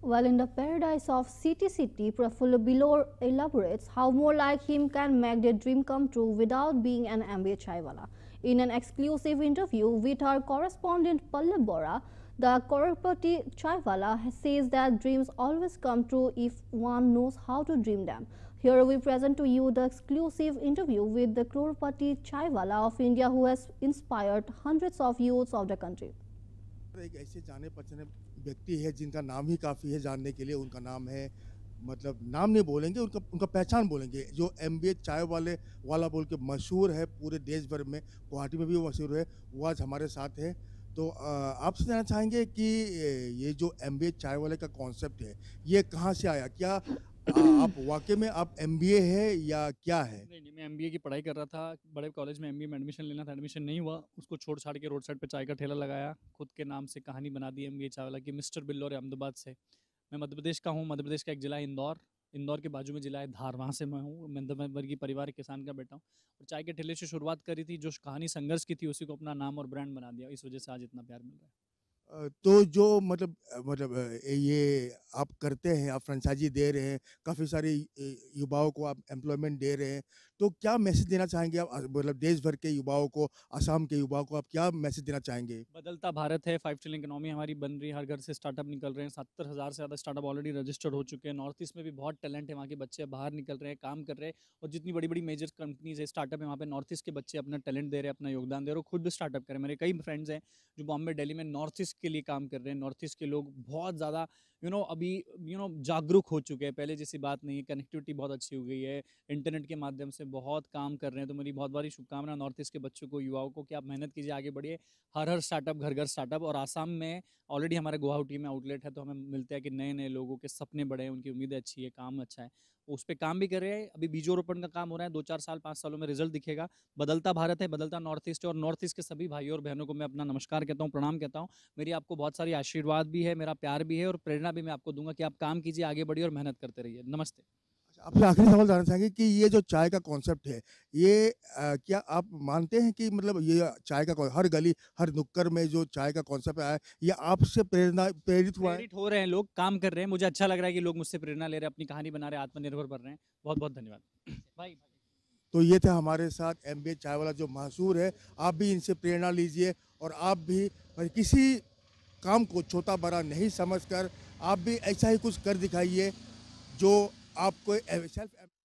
While in the paradise of City City, Prafullo below elaborates how more like him can make their dream come true without being an MBA chaiwala. In an exclusive interview with our correspondent Pallab Bora, the Karapati Chaiwala says that dreams always come true if one knows how to dream them. Here we present to you the exclusive interview with the Karapati Chaiwala of India who has inspired hundreds of youths of the country. Doctor एक ऐसे जाने पहचाने व्यक्ति है जिनका नाम ही काफ़ी है जानने के लिए उनका नाम है मतलब नाम नहीं बोलेंगे उनका उनका पहचान बोलेंगे जो एम चाय वाले वाला बोल के मशहूर है पूरे देश भर में गुवाहाटी में भी वो मशहूर है वो आज हमारे साथ है तो आपसे जानना चाहेंगे कि ये जो एम चाय वाले का कॉन्सेप्ट है ये कहाँ से आया क्या आप वाकई में आप एम है या क्या है नहीं नहीं मैं एम की पढ़ाई कर रहा था बड़े कॉलेज में एम में एडमिशन लेना था एडमिशन नहीं हुआ उसको छोड़ छाड़ के रोड साइड पे चाय का ठेला लगाया खुद के नाम से कहानी बना दी एम बी चावला की मिस्टर बिल्लोर अहमदाबाद से मैं मध्य प्रदेश का हूँ मध्य प्रदेश का एक जिला इंदौर इंदौर के बाजू में जिला है धार वहाँ से मैं हूँ मैं वर्गीय परिवार किसान का बेटा हूँ और चाय के ठेले से शुरुआत करी थी जो कहानी संघर्ष की थी उसी को अपना नाम और ब्रांड बना दिया इस वजह से आज इतना प्यार मिल रहा है तो जो मतलब मतलब ये आप करते हैं आप फ्रेंचाइजी दे रहे हैं काफ़ी सारे युवाओं को आप एम्प्लॉयमेंट दे रहे हैं तो क्या मैसेज देना चाहेंगे आप मतलब देश भर के युवाओं को आसाम के युवाओं को आप क्या मैसेज देना चाहेंगे बदलता भारत है फाइव ट्रिलियन इकोनॉमी हमारी बन रही है हर घर से स्टार्टअप निकल रहे हैं सत्तर हज़ार से ज़्यादा स्टार्टअप ऑलरेडी रजिस्टर्ड हो चुके हैं नॉर्थ ईस्ट में भी बहुत टैलेंट है वहाँ के बच्चे बाहर निकल रहे हैं काम कर रहे हैं और जितनी बड़ी बड़ी मेजर कंपनीज है स्टार्टअप है वहाँ पर नॉर्थ ईस्ट के बच्चे अपना टैलेंट दे रहे हैं अपना योगदान दे रहे हैं खुद भी स्टार्टअप करें मेरे कई फ्रेंड्स हैं जो बॉम्बे डेली में नॉर्थ ईस्ट के लिए काम कर रहे हैं नॉर्थ ईस्ट के लोग बहुत ज़्यादा यू नो अभी यू नो जागरूक हो चुके हैं पहले जैसी बात नहीं है कनेक्टिविटी बहुत अच्छी हो गई है इंटरनेट के माध्यम से बहुत काम कर रहे हैं तो मेरी बहुत बारी शुभकामना नॉर्थ ईस्ट के बच्चों को युवाओं को कि आप मेहनत कीजिए आगे बढ़िए हर हर स्टार्टअप घर घर स्टार्टअप और आसाम में ऑलरेडी हमारे गुवाहाटी में आउटलेट है तो हमें मिलता है कि नए नए लोगों के सपने बड़े हैं उनकी उम्मीदें अच्छी है काम अच्छा है उस पर काम भी कर रहे हैं अभी बीजोरोपण का काम हो रहा है दो चार साल पाँच सालों में रिजल्ट दिखेगा बदलता भारत है बदलता नॉर्थ ईस्ट और नॉर्थ ईस्ट के सभी भाइयों और बहनों को मैं अपना नमस्कार कहता हूँ प्रणाम कहता हूँ मेरी आपको बहुत सारी आशीर्वाद भी है मेरा प्यार भी है और प्रेरणा प्रेरणा भी मैं आपको दूंगा कि आप काम कीजिए आगे बढ़िए और मेहनत करते रहिए नमस्ते अच्छा, आपसे आखिरी सवाल जानना चाहेंगे कि ये जो चाय का कॉन्सेप्ट है ये आ, क्या आप मानते हैं कि मतलब ये चाय का हर गली हर नुक्कड़ में जो चाय का कॉन्सेप्ट आया ये आपसे प्रेरणा प्रेरित हुआ है हो रहे हैं लोग काम कर रहे हैं मुझे अच्छा लग रहा है कि लोग मुझसे प्रेरणा ले रहे हैं अपनी कहानी बना रहे हैं आत्मनिर्भर बन रहे हैं बहुत बहुत धन्यवाद भाई तो ये थे हमारे साथ एम चाय वाला जो मशहूर है आप भी इनसे प्रेरणा लीजिए और आप भी किसी काम को छोटा बड़ा नहीं समझकर आप भी ऐसा ही कुछ कर दिखाइए जो आपको सेल्फ